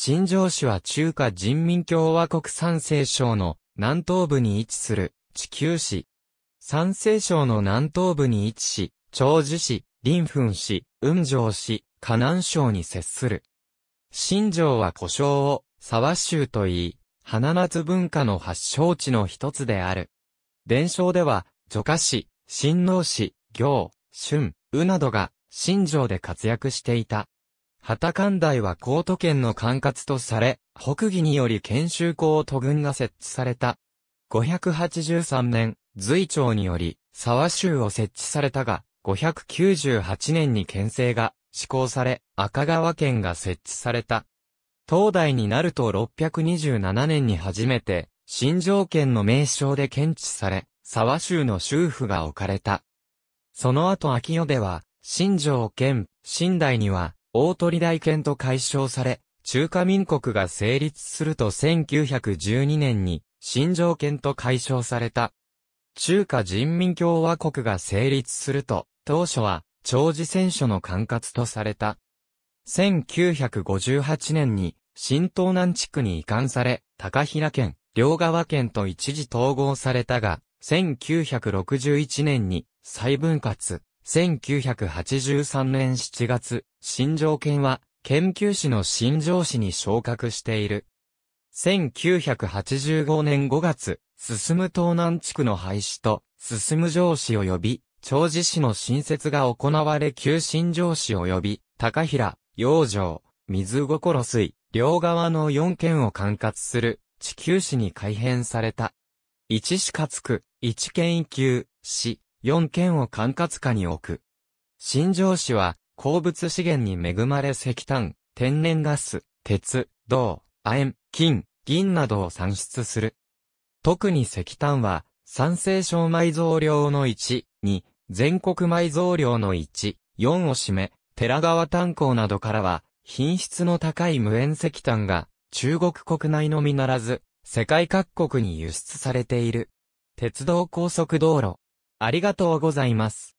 新城市は中華人民共和国山西省の南東部に位置する地球市。山西省の南東部に位置し、長寿市、林墳市、雲城市、河南省に接する。新城は古称を沢州と言い、花夏文化の発祥地の一つである。伝承では、女家市、新農市、行、春、宇などが新城で活躍していた。旗官台は高都県の管轄とされ、北義により研修校都軍が設置された。583年、隋朝により、沢州を設置されたが、598年に県政が施行され、赤川県が設置された。東大になると627年に初めて、新城県の名称で検知され、沢州の州府が置かれた。その後秋代では、新城県、新大には、大鳥大県と解消され、中華民国が成立すると1912年に、新条県と解消された。中華人民共和国が成立すると、当初は、長寿選書の管轄とされた。1958年に、新東南地区に移管され、高平県、両川県と一時統合されたが、1961年に再分割、1983年7月、新城県は、研究士の新城市に昇格している。1985年5月、進む東南地区の廃止と、進む城市及び、長治市の新設が行われ旧新城市及び、高平、養城、水心水、両側の4県を管轄する、地球市に改編された。一市かつ区、一県一級、市、4県を管轄下に置く。新庄市は、鉱物資源に恵まれ石炭、天然ガス、鉄、銅、亜鉛、金、銀などを産出する。特に石炭は、産生省埋蔵量の1、2、全国埋蔵量の1、4を占め、寺川炭鉱などからは、品質の高い無塩石炭が、中国国内のみならず、世界各国に輸出されている。鉄道高速道路、ありがとうございます。